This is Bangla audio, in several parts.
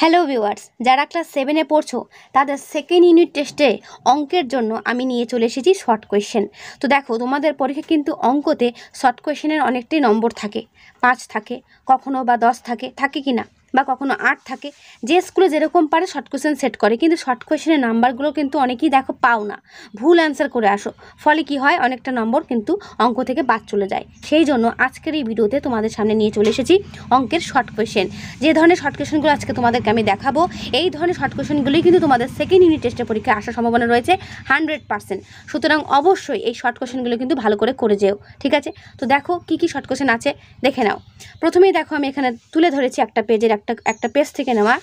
হ্যালো ভিউয়ার্স যারা ক্লাস সেভেনে পড়ছো তাদের সেকেন্ড ইউনিট টেস্টে অঙ্কের জন্য আমি নিয়ে চলে এসেছি শর্ট কোয়েশ্চেন তো দেখো তোমাদের পরীক্ষা কিন্তু অঙ্কতে শর্ট কোয়েশ্চেনের অনেকটাই নম্বর থাকে পাঁচ থাকে কখনো বা দশ থাকে থাকে কি না বা কখনো আর্ট থাকে যে স্কুলে যেরকম পারে শর্ট কোয়েশ্চেন সেট করে কিন্তু শর্ট কোয়েশ্চেনের নাম্বারগুলো কিন্তু অনেকেই দেখো পাও না ভুল অ্যান্সার করে আসো ফলে কি হয় অনেকটা নম্বর কিন্তু অঙ্ক থেকে বাদ চলে যায় সেই জন্য আজকের এই ভিডিওতে তোমাদের সামনে নিয়ে চলে এসেছি অঙ্কের শর্ট কোয়েশ্চেন যে ধরনের শর্ট কোয়েশ্চেনগুলো আজকে তোমাদেরকে আমি দেখাবো এই ধরনের শর্ট কোয়েশ্চেনগুলোই কিন্তু তোমাদের সেকেন্ড ইউনিট টেস্টের পরীক্ষায় আসার সম্ভাবনা রয়েছে হান্ড্রেড পার্সেন্ট সুতরাং অবশ্যই এই শর্ট কোয়েশ্চেনগুলো কিন্তু ভালো করে করে যেও ঠিক আছে তো দেখো কি কি শর্ট কোয়েশ্চেন আছে দেখে নাও প্রথমেই দেখো আমি এখানে তুলে ধরেছি একটা পেজের একটা একটা পেজ থেকে নেওয়া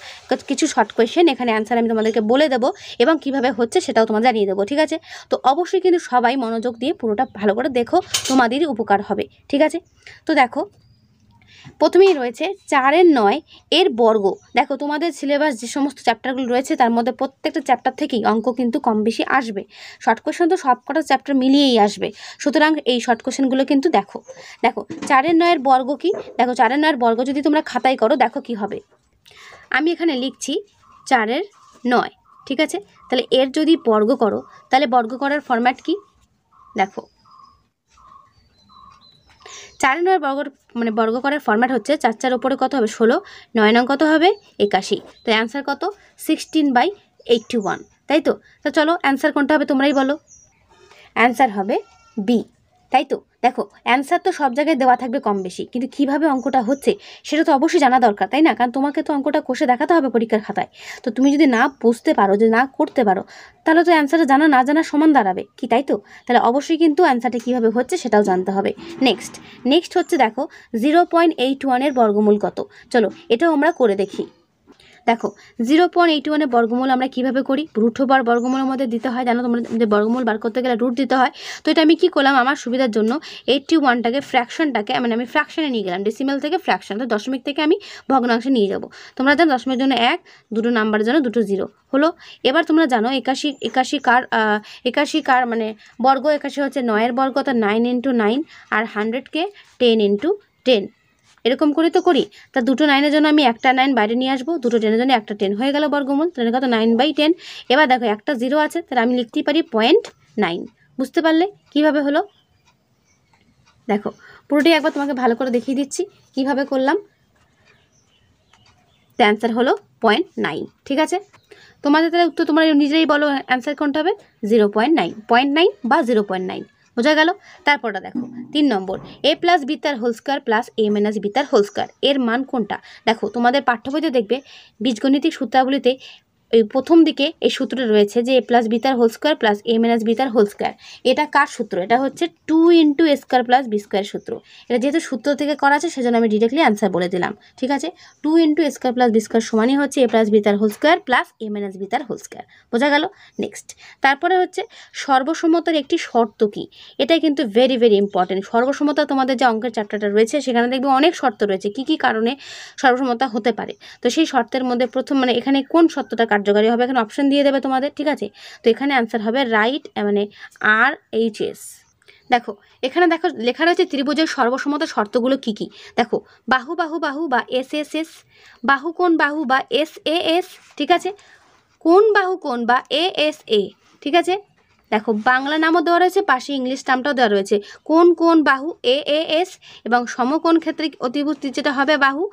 কিছু শর্ট কোয়েশ্চেন এখানে অ্যান্সার আমি তোমাদেরকে বলে দেবো এবং কিভাবে হচ্ছে সেটাও তোমাদের জানিয়ে দেবো ঠিক আছে তো অবশ্যই কিন্তু সবাই মনোযোগ দিয়ে পুরোটা ভালো করে দেখো তোমাদেরই উপকার হবে ঠিক আছে তো দেখো প্রথমেই রয়েছে চারের নয় এর বর্গ দেখো তোমাদের সিলেবাস যে সমস্ত চ্যাপ্টারগুলো রয়েছে তার মধ্যে প্রত্যেকটা চ্যাপ্টার থেকেই অঙ্ক কিন্তু কম বেশি আসবে শর্ট কোয়েশন তো সব কটা চ্যাপ্টার মিলিয়েই আসবে সুতরাং এই শর্ট কোয়েশনগুলো কিন্তু দেখো দেখো চারের নয়ের বর্গ কি দেখো চারের নয়ের বর্গ যদি তোমরা খাতায় করো দেখো কি হবে আমি এখানে লিখছি চারের নয় ঠিক আছে তাহলে এর যদি বর্গ করো তাহলে বর্গ করার ফরম্যাট কি দেখো চারে নয় বর্গ মানে বর্গ করার ফর্ম্যাট হচ্ছে চার চার ওপরে কত হবে ষোলো নয় নং কত হবে একাশি তাই অ্যান্সার কত সিক্সটিন বাই এইটটি ওয়ান তাই তো তো চলো অ্যান্সার কোনটা হবে তোমরাই বলো অ্যান্সার হবে বি তাই তো দেখো অ্যান্সার তো সব জায়গায় দেওয়া থাকবে কম বেশি কিন্তু কিভাবে অঙ্কটা হচ্ছে সেটা তো অবশ্যই জানা দরকার তাই না কারণ তোমাকে তো অঙ্কটা কষে দেখাতে হবে পরীক্ষার খাতায় তো তুমি যদি না বুঝতে পারো যদি না করতে পারো তাহলে তো অ্যান্সারটা জানা না জানা সমান দাঁড়াবে কি তাই তো তাহলে অবশ্যই কিন্তু অ্যান্সারটা কীভাবে হচ্ছে সেটাও জানতে হবে নেক্সট নেক্সট হচ্ছে দেখো জিরো পয়েন্ট এইট ওয়ানের বর্গমূল কত চলো এটাও আমরা করে দেখি দেখো জিরো পয়েন্ট এইট ওয়ানের বর্গমূল আমরা কীভাবে করি রুট বার বর্গমূলের মধ্যে দিতে হয় জানো তোমরা যে বর্গমূল বার করতে গেলে রুট দিতে হয় তো এটা আমি কি করলাম আমার সুবিধার জন্য এইটটি ওয়ানটাকে ফ্র্যাকশনটাকে মানে আমি ফ্র্যাকশনে নিয়ে গেলাম ডেসিমেল থেকে ফ্র্যাকশন তো দশমিক থেকে আমি ভগ্নাংশে নিয়ে যাব তোমরা জানো দশমিক জন্য এক দুটো নাম্বারের জন্য দুটো জিরো হলো এবার তোমরা জানো একাশি একাশি কার একাশি কার মানে বর্গ একাশি হচ্ছে নয়ের বর্গ অর্থাৎ নাইন ইন্টু নাইন আর হান্ড্রেডকে টেন ইন্টু টেন এরকম করে তো করি তা দুটো নাইনের জন্য আমি একটা নাইন বাইরে নিয়ে আসবো দুটো টেনের জন্য একটা টেন হয়ে গেল বর্গমূল তাহলে কত নাইন বাই টেন এবার দেখো একটা জিরো আছে তাহলে আমি লিখতেই পারি পয়েন্ট নাইন বুঝতে পারলে কিভাবে হলো দেখো পুরোটাই একবার তোমাকে ভালো করে দেখিয়ে দিচ্ছি কিভাবে করলাম তো অ্যান্সার হলো পয়েন্ট নাইন ঠিক আছে তোমাদের তাহলে উত্তর তোমার নিজেরাই বলো অ্যান্সার কোনটা হবে zero point nine point nine বা জিরো পয়েন্ট নাইন বোঝা গেল তারপরটা দেখো তিন নম্বর এ প্লাস বি তার whole square plus A minus B তার হোল স্কোয়ার এর মান কোনটা দেখো তোমাদের পাঠ্য বইতে দেখবে বীজগণিতিক সূত্রাবলীতে এই প্রথম দিকে এই সূত্রে রয়েছে যে এ প্লাস বি তার whole square plus A minus B তার হোল স্কোয়ার এটা কার সূত্র এটা হচ্ছে two into A square plus B square সূত্র এটা যেহেতু সূত্র থেকে করা আছে সেজন্য আমি ডিরেক্টলি অ্যান্সার বলে দিলাম ঠিক আছে two into A square plus B square সমানই হচ্ছে এ প্লাস বি তার whole square plus A minus B তার হোল স্কোয়ার বোঝা গেল নেক্সট তারপরে হচ্ছে সর্বসম্মতার একটি শর্ত কি এটা কিন্তু ভেরি ভেরি ইম্পর্টেন্ট সর্বসম্মতা তোমাদের যে অঙ্কের চ্যাপ্টারটা রয়েছে সেখানে দেখবে অনেক শর্ত রয়েছে কি কি কারণে সর্বসম্মতা হতে পারে তো সেই শর্তের মধ্যে প্রথম মানে এখানে কোন শর্তটা কার্যকারী হবে এখানে অপশন দিয়ে দেবে তোমাদের ঠিক আছে তো এখানে অ্যান্সার হবে রাইট মানে আর এইচ এস দেখো এখানে দেখো লেখা রয়েছে ত্রিভুজের সর্বসম্মত শর্তগুলো কি কি দেখো বাহু বাহু বাহু বা এস এস এস বাহু কোন বাহু বা এস এ এস ঠিক আছে কোন বাহু কোন বা এ এস এ ঠিক আছে দেখো বাংলা নামও দেওয়া রয়েছে পাশে ইংলিশ নামটাও দেওয়া রয়েছে কোন কোন বাহু এ এ এস এবং সমকোণ ক্ষেত্রে অতিভুজ যেটা হবে বাহু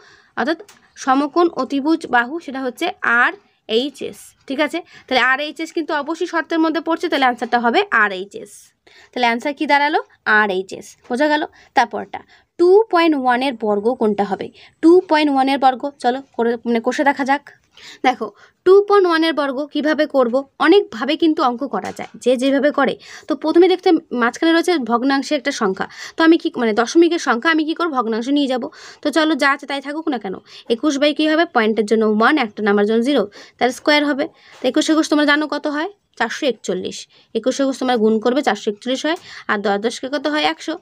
অর্থাৎ সমকোণ অতিভুজ বাহু সেটা হচ্ছে আর এইচএস ঠিক আছে তাহলে আর এইচএস কিন্তু অবশ্যই শর্তের মধ্যে পড়ছে তাহলে অ্যান্সারটা হবে আর এইচএস তাহলে অ্যান্সার কী দাঁড়ালো আর এইচএস বোঝা গেল তারপরটা টু পয়েন্ট ওয়ানের বর্গ কোনটা হবে টু পয়েন্ট ওয়ানের বর্গ চলো করে মানে কষে দেখা যাক দেখো টু পয়েন্ট ওয়ানের বর্গ কীভাবে করবো অনেকভাবে কিন্তু অঙ্ক করা যায় যে যেভাবে করে তো প্রথমে দেখতে মাঝখানে রয়েছে ভগ্নাংশে একটা সংখ্যা তো আমি কি মানে দশমিকের সংখ্যা আমি কি করব ভগ্নাংশ নিয়ে যাব তো চলো যা আছে তাই থাকুক না কেন একুশ বাই কী হবে পয়েন্টের জন্য ওয়ান একটা নাম্বার জন্য জিরো তার স্কোয়ার হবে তো একুশ একুশ তোমরা জানো কত হয় চারশো একচল্লিশ একুশ একুশ তোমরা গুণ করবে চারশো একচল্লিশ হয় আর দশ দশকে কত হয় একশো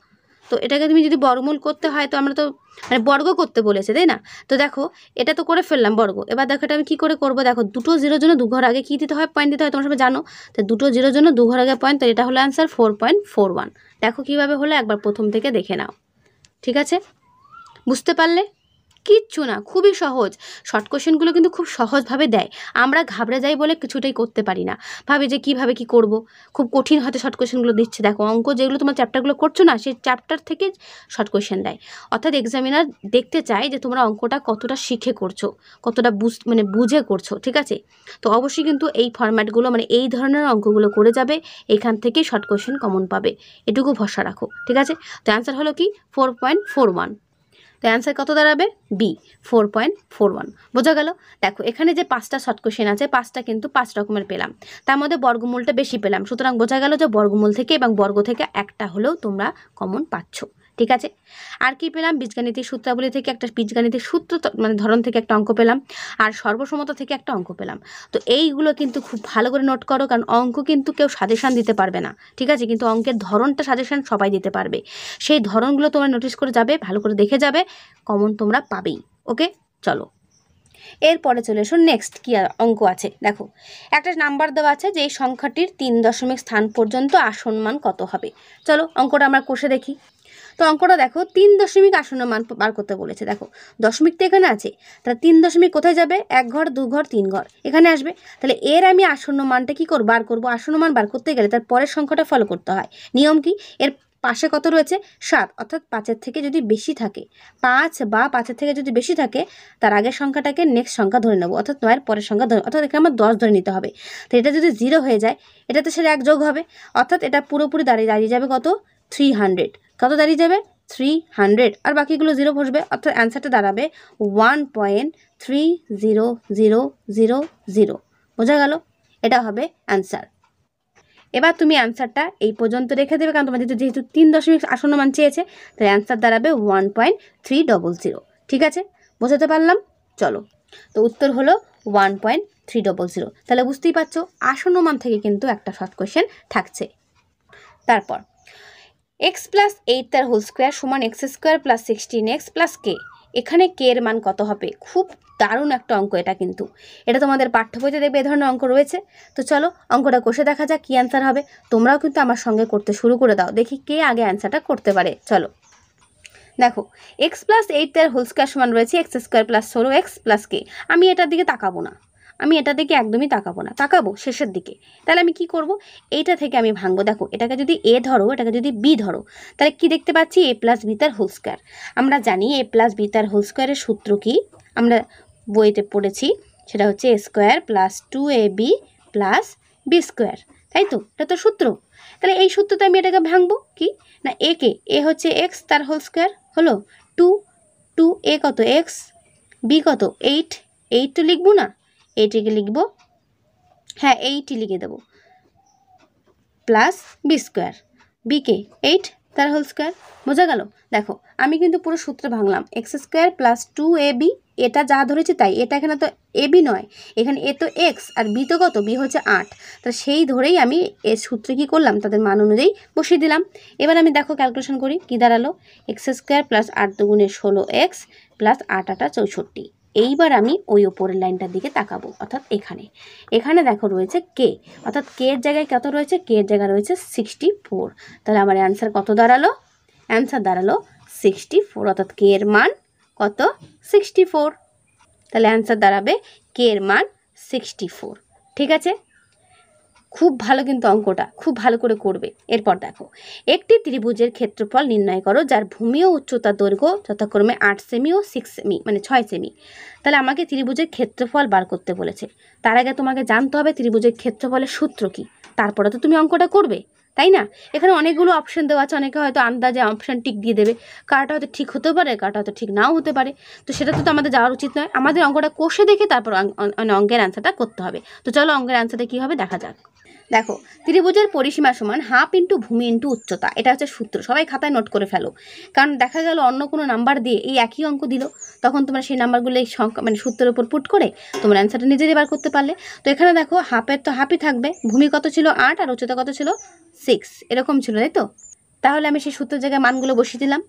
তো এটাকে তুমি যদি বর্গমূল করতে হয় তো আমরা তো মানে বর্গ করতে বলেছে তাই না তো দেখো এটা তো করে ফেললাম বর্গ এবার দেখো এটা আমি কী করে করবো দেখো দুটো জিরোর জন্য দু ঘর আগে কী দিতে হয় পয়েন্ট দিতে হয় তোমরা সবাই জানো তো দুটো জিরোর জন্য দু ঘর আগে পয়েন্ট তো এটা হলো answer four point four one দেখো কীভাবে হলো একবার প্রথম থেকে দেখে নাও ঠিক আছে বুঝতে পারলে কিচ্ছু না খুবই সহজ শর্ট কোয়েশনগুলো কিন্তু খুব সহজভাবে দেয় আমরা ঘাবড়ে যাই বলে কিছুটাই করতে পারি না ভাবি যে কীভাবে কি করব খুব কঠিন হয়তো শর্ট কোশ্চেনগুলো দিচ্ছে দেখো অঙ্ক যেগুলো তোমার চ্যাপ্টারগুলো করছো না সেই চ্যাপ্টার থেকে শর্ট কোয়েশন দেয় অর্থাৎ এক্সামিনার দেখতে চায় যে তোমরা অঙ্কটা কতটা শিখে করছো কতটা বুঝ মানে বুঝে করছো ঠিক আছে তো অবশ্যই কিন্তু এই ফর্ম্যাটগুলো মানে এই ধরনের অঙ্কগুলো করে যাবে এখান থেকে শর্ট কোয়েশন কমন পাবে এটুকু ভরসা রাখো ঠিক আছে তো অ্যান্সার হলো কি ফোর পয়েন্ট ফোর ওয়ান তো অ্যান্সার কত দাঁড়াবে B four point four one বোঝা গেল দেখো এখানে যে পাঁচটা শর্ট কোশ্চেন আছে পাঁচটা কিন্তু পাঁচ রকমের পেলাম তার মধ্যে বর্গমূলটা বেশি পেলাম সুতরাং বোঝা গেল যে বর্গমূল থেকে এবং বর্গ থেকে একটা হলেও তোমরা কমন পাচ্ছ ঠিক আছে আর কি পেলাম বীজগাণিতিক সূত্রাবলী থেকে একটা বীজগাণিতিক সূত্র মানে ধরন থেকে একটা অঙ্ক পেলাম আর সর্বসম্মত থেকে একটা অঙ্ক পেলাম তো এইগুলো কিন্তু খুব ভালো করে নোট করো কারণ অঙ্ক কিন্তু কেউ সাজেশান দিতে পারবে না ঠিক আছে কিন্তু অঙ্কের ধরনটা সাজেশান সবাই দিতে পারবে সেই ধরনগুলো তোমরা নোটিস করে যাবে ভালো করে দেখে যাবে কমন তোমরা পাবেই ওকে চলো এরপরে চলে এসো নেক্সট কী অঙ্ক আছে দেখো একটা নাম্বার দেওয়া আছে যে এই সংখ্যাটির তিন দশমিক স্থান পর্যন্ত আসন মান কত হবে চলো অঙ্কটা আমরা কষে দেখি তো অঙ্কটা দেখো তিন দশমিক আসন্ন মান বার করতে বলেছে দেখো দশমিক তো এখানে আছে তাহলে তিন দশমিক কোথায় যাবে এক ঘর দু ঘর তিন ঘর এখানে আসবে তাহলে এর আমি আসন্ন মানটা কী করব বার করবো আসন্ন মান বার করতে গেলে তার পরের সংখ্যাটা ফলো করতে হয় নিয়ম কি এর পাশে কত রয়েছে সাত অর্থাৎ পাঁচের থেকে যদি বেশি থাকে পাঁচ বা পাঁচের থেকে যদি বেশি থাকে তার আগের সংখ্যাটাকে নেক্সট সংখ্যা ধরে নেবো অর্থাৎ নয়ের পরের সংখ্যা ধরে অর্থাৎ এখানে আমার দশ ধরে নিতে হবে তো এটা যদি জিরো হয়ে যায় এটাতে সেটা এক যোগ হবে অর্থাৎ এটা পুরোপুরি দাঁড়িয়ে দাঁড়িয়ে যাবে কত থ্রি হান্ড্রেড কত দাঁড়িয়ে যাবে থ্রি হান্ড্রেড আর বাকিগুলো জিরো বসবে অর্থাৎ অ্যান্সারটা দাঁড়াবে one point three zero zero zero zero বোঝা গেল এটা হবে অ্যান্সার এবার তুমি অ্যান্সারটা এই পর্যন্ত রেখে দেবে কারণ তোমাদের যেহেতু তিন দশমিক আসন্ন মান চেয়েছে তাহলে অ্যান্সার দাঁড়াবে one point three double zero ঠিক আছে বোঝাতে পারলাম চলো তো উত্তর হলো one point three double zero তাহলে বুঝতেই পারছো আসন্ন মান থেকে কিন্তু একটা শর্ট কোয়েশ্চেন থাকছে তারপর এক্স প্লাস এইট তার হোল স্কোয়ার সমান X square plus sixteen X plus K এখানে কে এর মান কত হবে খুব দারুণ একটা অঙ্ক এটা কিন্তু এটা তোমাদের পাঠ্য বইতে দেখবে এ ধরনের অঙ্ক রয়েছে তো চলো অঙ্কটা কষে দেখা যাক কী অ্যান্সার হবে তোমরাও কিন্তু আমার সঙ্গে করতে শুরু করে দাও দেখি কে আগে অ্যান্সারটা করতে পারে চলো দেখো এক্স প্লাস এইট তার হোল স্কোয়ার সমান রয়েছে এক্স স্কোয়ার প্লাস ষোলো এক্স প্লাস কে আমি এটার দিকে তাকাবো না আমি এটা থেকে একদমই তাকাবো না তাকাবো শেষের দিকে তাহলে আমি কি করব এইটা থেকে আমি ভাঙবো দেখো এটাকে যদি এ ধরো এটাকে যদি বি ধরো তাহলে কি দেখতে পাচ্ছি এ প্লাস বি তার হোল স্কোয়ার আমরা জানি এ প্লাস বি তার হোল স্কোয়ারের সূত্র কি আমরা বইতে পড়েছি সেটা হচ্ছে A square plus two A B plus B square তাই তো এটা তো সূত্র তাহলে এই সূত্রতে আমি এটাকে ভাঙবো কি না এ কে এ হচ্ছে এক্স তার হোল স্কোয়ার হলো টু টু এ কত এক্স বি কত এইট এইট তো লিখবো না এইটিকে লিখব হ্যাঁ এইটি লিখে দেব প্লাস বি স্কোয়ার বিকে এইট তার হোল স্কোয়ার বোঝা গেল দেখো আমি কিন্তু পুরো সূত্র ভাঙলাম X square plus two A B এটা যা ধরেছে তাই এটা এখানে তো এ বি নয় এখানে এ তো এক্স আর বি তো কত বি হচ্ছে আট তা সেই ধরেই আমি এ সূত্র কী করলাম তাদের মান অনুযায়ী বসিয়ে দিলাম এবার আমি দেখো ক্যালকুলেশন করি কী দাঁড়ালো এক্স স্কোয়ার প্লাস আট দুগুণে ষোলো এক্স প্লাস আট আটা চৌষট্টি এইবার আমি ওই ওপরের লাইনটার দিকে তাকাবো অর্থাৎ এখানে এখানে দেখো রয়েছে কে অর্থাৎ কে এর জায়গায় কত রয়েছে কে এর জায়গায় রয়েছে সিক্সটি ফোর তাহলে আমার অ্যান্সার কত দাঁড়ালো অ্যান্সার দাঁড়ালো সিক্সটি ফোর অর্থাৎ কে এর মান কত সিক্সটি ফোর তাহলে অ্যান্সার দাঁড়াবে কে এর মান সিক্সটি ফোর ঠিক আছে খুব ভালো কিন্তু অঙ্কটা খুব ভালো করে করবে এরপর দেখো একটি ত্রিভুজের ক্ষেত্রফল নির্ণয় করো যার ভূমি ও উচ্চতা দৈর্ঘ্য যথাক্রমে আট সেমি ও সিক্স সেমি মানে ছয় সেমি তাহলে আমাকে ত্রিভুজের ক্ষেত্রফল বার করতে বলেছে তার আগে তোমাকে জানতে হবে ত্রিভুজের ক্ষেত্রফলের সূত্র কী তারপরে তো তুমি অঙ্কটা করবে তাই না এখানে অনেকগুলো অপশান দেওয়া আছে অনেকে হয়তো আন্দাজে অপশান টিক দিয়ে দেবে কারটা হয়তো ঠিক হতে পারে কারটা হয়তো ঠিক নাও হতে পারে তো সেটা তো আমাদের যাওয়ার উচিত নয় আমাদের অঙ্কটা কষে দেখে তারপর অঙ্কের অ্যান্সারটা করতে হবে তো চলো অঙ্কের অ্যান্সারটা কী হবে দেখা যাক দেখো ত্রিভুজের পরিসীমা সমান হাফ ইন্টু ভূমি ইন্টু উচ্চতা এটা হচ্ছে সূত্র সবাই খাতায় নোট করে ফেলো কারণ দেখা গেল অন্য কোনো নাম্বার দিয়ে এই একই অঙ্ক দিল তখন তোমরা সেই নাম্বারগুলো এই সংখ্যা মানে সূত্রের উপর পুট করে তোমার অ্যান্সারটা নিজেরই বার করতে পারলে তো এখানে দেখো হাফের তো হাফই থাকবে ভূমি কত ছিল আট আর উচ্চতা কত ছিল সিক্স এরকম ছিল তাই তো তাহলে আমি সেই সূত্রের জায়গায় মানগুলো বসিয়ে দিলাম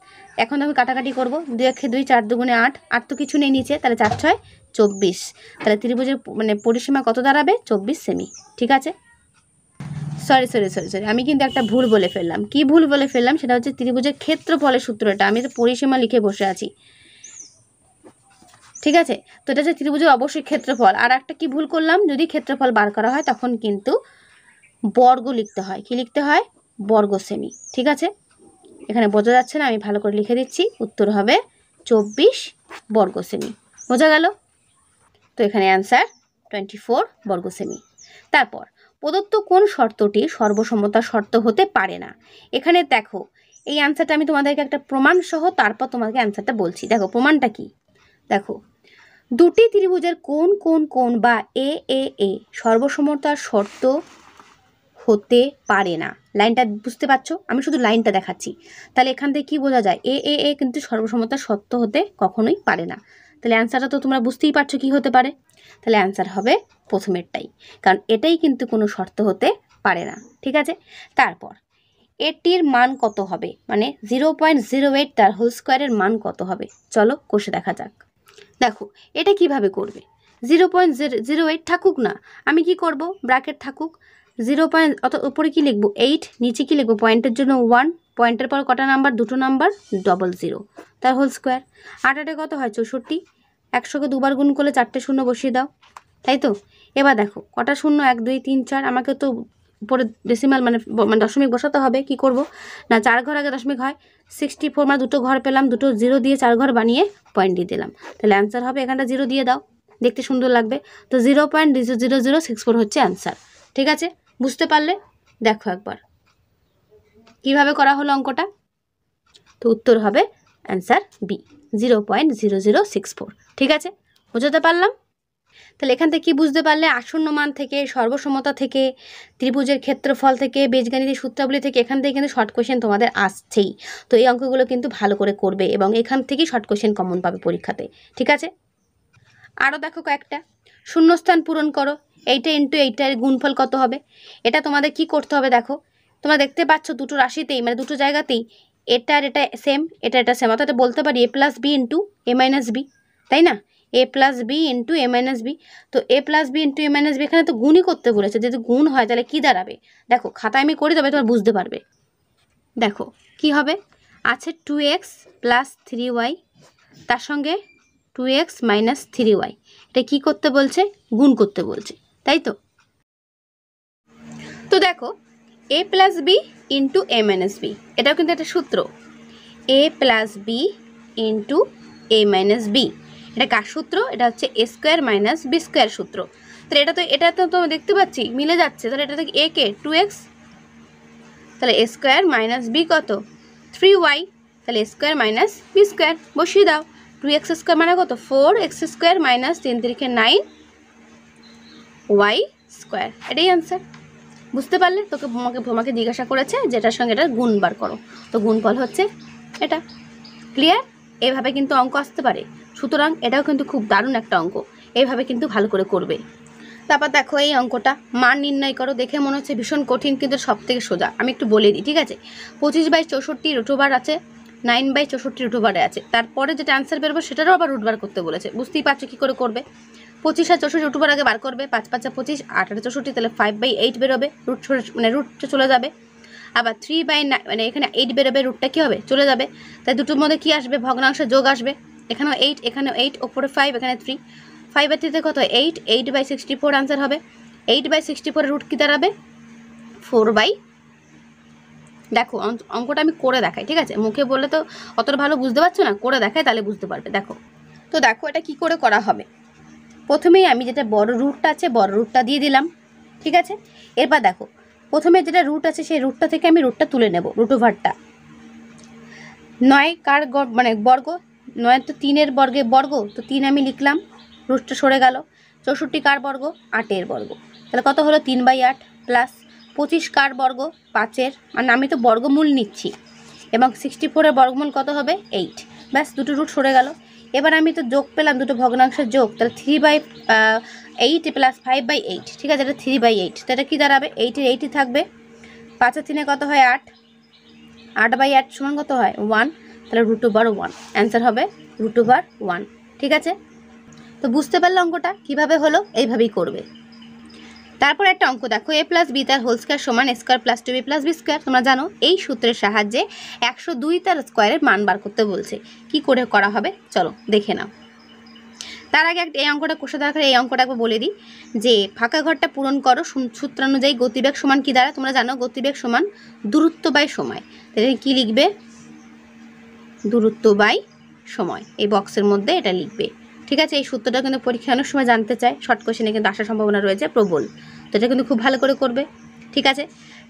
এখন আমি কাটাকাটি করবো দুই একে দুই চার দুগুণে আট আট তো কিছু নেই নিচে তাহলে চার ছয় চব্বিশ তাহলে ত্রিভুজের মানে পরিসীমা কত দাঁড়াবে চব্বিশ সেমি ঠিক আছে সরি সরি সরি সরি আমি কিন্তু একটা ভুল বলে ফেললাম কি ভুল বলে ফেললাম সেটা হচ্ছে ত্রিভুজের ক্ষেত্রফলের সূত্রটা আমি তো পরিসীমা লিখে বসে আছি ঠিক আছে তো এটা হচ্ছে ত্রিভুজের অবশ্যই ক্ষেত্রফল আর একটা কি ভুল করলাম যদি ক্ষেত্রফল বার করা হয় তখন কিন্তু বর্গ লিখতে হয় কি লিখতে হয় বর্গ সেমি ঠিক আছে এখানে বোঝা যাচ্ছে না আমি ভালো করে লিখে দিচ্ছি উত্তর হবে চব্বিশ বর্গ সেমি বোঝা গেল তো এখানে অ্যান্সার টোয়েন্টি ফোর বর্গ সেমি তারপর প্রদত্ত কোন শর্তটি সর্বসম্মতা শর্ত হতে পারে না এখানে দেখো এই অ্যান্সারটা আমি তোমাদেরকে একটা প্রমাণ সহ তারপর তোমাকে অ্যান্সারটা বলছি দেখো প্রমাণটা কি দেখো দুটি ত্রিভুজের কোন কোন কোন বা এ এ এ সর্বসম্মতার শর্ত হতে পারে না লাইনটা বুঝতে পারছো আমি শুধু লাইনটা দেখাচ্ছি তাহলে এখান থেকে কী বোঝা যায় এ এ এ কিন্তু সর্বসম্মতার শর্ত হতে কখনোই পারে না তাহলে অ্যান্সারটা তো তোমরা বুঝতেই পারছো কি হতে পারে তাহলে অ্যান্সার হবে প্রথমেরটাই কারণ এটাই কিন্তু কোনো শর্ত হতে পারে না ঠিক আছে তারপর এটির মান কত হবে মানে জিরো পয়েন্ট জিরো এইট তার হোল স্কোয়ারের মান কত হবে চলো কষে দেখা যাক দেখো এটা কিভাবে করবে জিরো পয়েন্ট জিরো এইট থাকুক না আমি কি করব ব্র্যাকেট থাকুক জিরো পয়েন্ট অত ওপরে কী লিখবো এইট নিচে কী লিখবো পয়েন্টের জন্য ওয়ান পয়েন্টের পর কটা নাম্বার দুটো নাম্বার ডবল জিরো তার হোল স্কোয়ার আট আটে কত হয় চৌষট্টি একশোকে দুবার গুণ করলে চারটে শূন্য বসিয়ে দাও তাই তো এবার দেখো কটা শূন্য এক দুই তিন চার আমাকে তো উপরে ডেসিমাল মানে মানে দশমিক বসাতে হবে কি করব না চার ঘর আগে দশমিক হয় সিক্সটি ফোর মানে দুটো ঘর পেলাম দুটো জিরো দিয়ে চার ঘর বানিয়ে পয়েন্ট দিয়ে দিলাম তাহলে অ্যান্সার হবে এখানটা জিরো দিয়ে দাও দেখতে সুন্দর লাগবে তো zero point zero zero zero six four হচ্ছে অ্যান্সার ঠিক আছে বুঝতে পারলে দেখো একবার কিভাবে করা হলো অঙ্কটা তো উত্তর হবে answer B zero point zero zero six four ঠিক আছে বোঝাতে পারলাম তাহলে এখান থেকে কি বুঝতে পারলে আসন্ন মান থেকে সর্বসম্মতা থেকে ত্রিভুজের ক্ষেত্রফল থেকে বেজগানিতে সূত্রাবলী থেকে এখান থেকে কিন্তু শর্ট কোয়েশ্চেন তোমাদের আসছেই তো এই অঙ্কগুলো কিন্তু ভালো করে করবে এবং এখান থেকেই শর্ট কোয়েশ্চেন কমন পাবে পরীক্ষাতে ঠিক আছে আরও দেখো কয়েকটা শূন্যস্থান পূরণ করো এইটা ইন্টু এইটার গুণফল কত হবে এটা তোমাদের কি করতে হবে দেখো তোমরা দেখতে পাচ্ছ দুটো রাশিতেই মানে দুটো জায়গাতেই এটা আর এটা সেম এটা এটা সেম অর্থাৎ বলতে পারি A plus B into A minus B তাই না A plus B into A minus B তো A plus B into A minus B এখানে তো গুণই করতে বলেছে যদি গুণ হয় তাহলে কী দাঁড়াবে দেখো খাতায় আমি করি তবে তোমরা বুঝতে পারবে দেখো কি হবে আছে two X plus three Y তার সঙ্গে two X minus three Y এটা কী করতে বলছে গুণ করতে বলছে তাই তো তো দেখো A plus B into A minus B এটাও কিন্তু একটা সূত্র A plus B into A minus B এটা কার সূত্র এটা হচ্ছে A square minus B square সূত্র তাহলে এটা তো এটা তো তোমরা দেখতে পাচ্ছি মিলে যাচ্ছে তাহলে এটা তো এ কে টু এক্স তাহলে এ স্কোয়ার মাইনাস বি কত থ্রি ওয়াই তাহলে A square minus B square বসিয়ে দাও টু এক্স স্কোয়ার মানে কত ফোর এক্স স্কোয়ার মাইনাস তিন তিরিখে নাইন ওয়াই স্কোয়ার এটাই আনসার বুঝতে পারলে তোকে ভোমাকে ভোমাকে জিজ্ঞাসা করেছে যেটার সঙ্গে এটা গুণ বার করো তো গুণফল হচ্ছে এটা ক্লিয়ার এভাবে কিন্তু অঙ্ক আসতে পারে সুতরাং এটাও কিন্তু খুব দারুণ একটা অঙ্ক এইভাবে কিন্তু ভালো করে করবে তারপর দেখো এই অঙ্কটা মান নির্ণয় করো দেখে মনে হচ্ছে ভীষণ কঠিন কিন্তু সব থেকে সোজা আমি একটু বলে দিই ঠিক আছে পঁচিশ বাই চৌষট্টি রুটোবার আছে নাইন বাই চৌষট্টি রুটোবারে আছে তারপরে যেটা অ্যান্সার বেরোবো সেটারও আবার রুটবার করতে বলেছে বুঝতেই পারছো কী করে করবে পঁচিশ আর চৌষট্টি রুট আগে বার করবে পাঁচ পাঁচ আর পঁচিশ আট আর চৌষট্টি তাহলে ফাইভ বাই এইট বেরোবে রুট মানে রুটটা চলে যাবে আবার থ্রি বাই মানে এখানে এইট বেরোবে রুটটা কী হবে চলে যাবে তাই দুটোর মধ্যে কী আসবে ভগ্নাংশ যোগ আসবে এখানেও এইট এখানেও এইট ওপরে ফাইভ এখানে থ্রি ফাইভ আর থ্রিতে কত eight eight by sixty four answer হবে এইট বাই সিক্সটি ফোরের রুট কী দাঁড়াবে ফোর বাই দেখো অঙ্কটা আমি করে দেখাই ঠিক আছে মুখে বললে তো অতটা ভালো বুঝতে পারছো না করে দেখায় তাহলে বুঝতে পারবে দেখো তো দেখো এটা কি করে করা হবে প্রথমেই আমি যেটা বড় রুটটা আছে বড় রুটটা দিয়ে দিলাম ঠিক আছে এরপর দেখো প্রথমে যেটা রুট আছে সেই রুটটা থেকে আমি রুটটা তুলে নেব রুট ওভারটা নয় কার মানে বর্গ নয় তো তিনের বর্গে বর্গ তো তিন আমি লিখলাম রুটটা সরে গেল চৌষট্টি কার বর্গ আটের বর্গ তাহলে কত হলো তিন বাই আট প্লাস পঁচিশ কার বর্গ পাঁচের মানে আমি তো বর্গমূল নিচ্ছি এবং সিক্সটি ফোরের বর্গমূল কত হবে এইট ব্যাস দুটো রুট সরে গেল এবার আমি তো যোগ পেলাম দুটো ভগ্নাংশের যোগ তাহলে three by eight plus five by eight ঠিক আছে এটা থ্রি বাই এইট তাহলে কী দাঁড়াবে এইটের এইটই থাকবে পাঁচের তিনে কত হয় আট আট বাই আট সমান কত হয় ওয়ান তাহলে রুট ওভার ওয়ান অ্যান্সার হবে রুট ওভার ওয়ান ঠিক আছে তো বুঝতে পারলে অঙ্কটা কীভাবে হলো এইভাবেই করবে তারপর একটা অঙ্ক দেখো এ প্লাস বি তার হোল স্কোয়ার সমান square plus two B plus B square তোমরা জানো এই সূত্রের সাহায্যে একশো দুই তার স্কোয়ারের মান বার করতে বলছে কি করে করা হবে চলো দেখে নাও তার আগে একটা এই অঙ্কটা কোষে দেখার এই অঙ্কটা একবার বলে দিই যে ফাঁকা ঘরটা পূরণ করো সূত্রানুযায়ী গতিবেগ সমান কি দ্বারা তোমরা জানো গতিবেগ সমান দূরত্ব বাই সময় তাহলে কি লিখবে দূরত্ব বাই সময় এই বক্সের মধ্যে এটা লিখবে ঠিক আছে এই সূত্রটা কিন্তু পরীক্ষা অনেক সময় জানতে চায় শর্ট কোশ্চেনে কিন্তু আসার সম্ভাবনা রয়েছে প্রবল তো এটা কিন্তু খুব ভালো করে করবে ঠিক আছে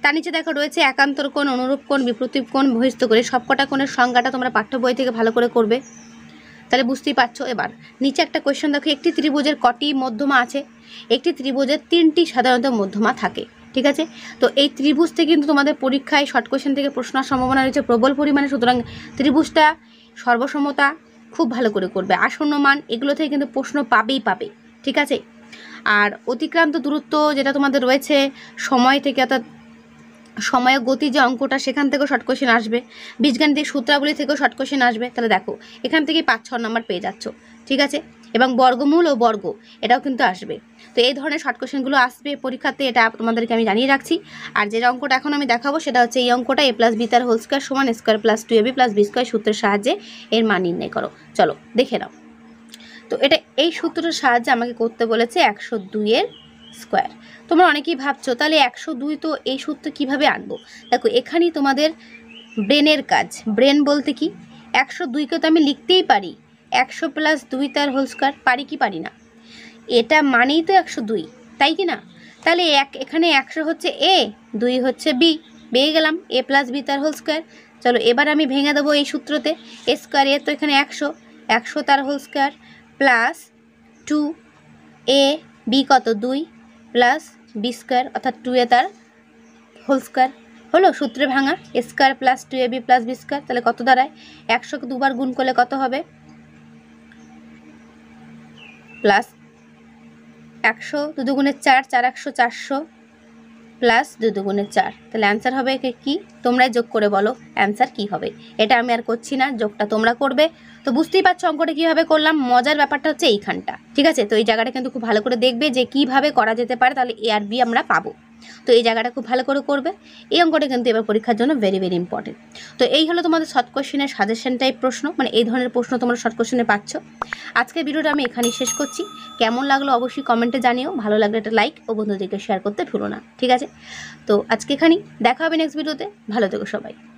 তার নিচে দেখো রয়েছে একান্তর কোণ অনুরূপ কোণ বিপ্রতি কোণ বহিস্থ করে সবকটা কোণের সংজ্ঞাটা তোমরা পাঠ্য বই থেকে ভালো করে করবে তাহলে বুঝতেই পারছো এবার নিচে একটা কোয়েশ্চেন দেখো একটি ত্রিভুজের কটি মধ্যমা আছে একটি ত্রিভুজের তিনটি সাধারণত মধ্যমা থাকে ঠিক আছে তো এই ত্রিভুজতে কিন্তু তোমাদের পরীক্ষায় শর্ট কোয়েশ্চেন থেকে প্রশ্ন সম্ভাবনা রয়েছে প্রবল পরিমাণে সুতরাং ত্রিভুজটা সর্বসম্মতা খুব ভালো করে করবে আসন্ন মান এগুলো থেকে কিন্তু প্রশ্ন পাবেই পাবে ঠিক আছে আর অতিক্রান্ত দূরত্ব যেটা তোমাদের রয়েছে সময় থেকে অর্থাৎ সময় গতি যে অঙ্কটা সেখান থেকেও শর্ট কোশ্চেন আসবে বীজগাণিতিক সূত্রাবলী থেকেও শর্ট কোশ্চেন আসবে তাহলে দেখো এখান থেকে পাঁচ ছ নম্বর পেয়ে যাচ্ছ ঠিক আছে এবং বর্গমূল ও বর্গ এটাও কিন্তু আসবে তো এই ধরনের শর্ট কোশ্চেনগুলো আসবে পরীক্ষাতে এটা তোমাদেরকে আমি জানিয়ে রাখছি আর যে অঙ্কটা এখন আমি দেখাবো সেটা হচ্ছে এই অঙ্কটা এ প্লাস বি তার হোল স্কোয়ার সমান square plus two AB plus B square সূত্রের সাহায্যে এর মান নির্ণয় করো চলো দেখে নাও তো এটা এই সূত্রটার সাহায্যে আমাকে করতে বলেছে একশো দুইয়ের স্কোয়ার তোমরা অনেকেই ভাবছো তাহলে একশো দুই তো এই সূত্র কিভাবে আনবো দেখো এখানেই তোমাদের ব্রেনের কাজ ব্রেন বলতে কি একশো দুইকে তো আমি লিখতেই পারি একশো প্লাস দুই তার হোল স্কোয়ার পারি কি পারি না এটা মানেই তো একশো দুই তাই কি না তাহলে এক এখানে একশো হচ্ছে এ দুই হচ্ছে বি পেয়ে গেলাম এ প্লাস বি তার হোল স্কোয়ার চলো এবার আমি ভেঙে দেবো এই সূত্রতে এ স্কোয়ার এ তো এখানে একশো একশো তার whole square plus two A B কত দুই প্লাস বি স্কোয়ার অর্থাৎ টু এ তার হোল স্কোয়ার হলো সূত্রে ভাঙা square plus two A B plus B square তাহলে কত দাঁড়ায় একশোকে দুবার গুণ করলে কত হবে প্লাস একশো দু দুগুণে চার চার একশো চারশো প্লাস দু দুগুণে চার তাহলে অ্যান্সার হবে একে কী তোমরাই যোগ করে বলো অ্যান্সার কি হবে এটা আমি আর করছি না যোগটা তোমরা করবে তো বুঝতেই পারছো অঙ্কটা কীভাবে করলাম মজার ব্যাপারটা হচ্ছে এইখানটা ঠিক আছে তো এই জায়গাটা কিন্তু খুব ভালো করে দেখবে যে কিভাবে করা যেতে পারে তাহলে এ আর বি আমরা পাবো তো এই জায়গাটা খুব ভালো করে করবে এই অঙ্কটা কিন্তু এবার পরীক্ষার জন্য ভেরি ভেরি ইম্পর্টেন্ট তো এই হলো তোমাদের শর্ট কোশ্চেনের সাজেশন টাইপ প্রশ্ন মানে এই ধরনের প্রশ্ন তোমরা শর্ট কোশ্চেনে পাচ্ছ আজকের ভিডিওটা আমি এখানেই শেষ করছি কেমন লাগলো অবশ্যই কমেন্টে জানিও ভালো লাগলে একটা লাইক ও বন্ধুদেরকে শেয়ার করতে ভুলো না ঠিক আছে তো আজকে এখানেই দেখা হবে নেক্সট ভিডিওতে ভালো থেকো সবাই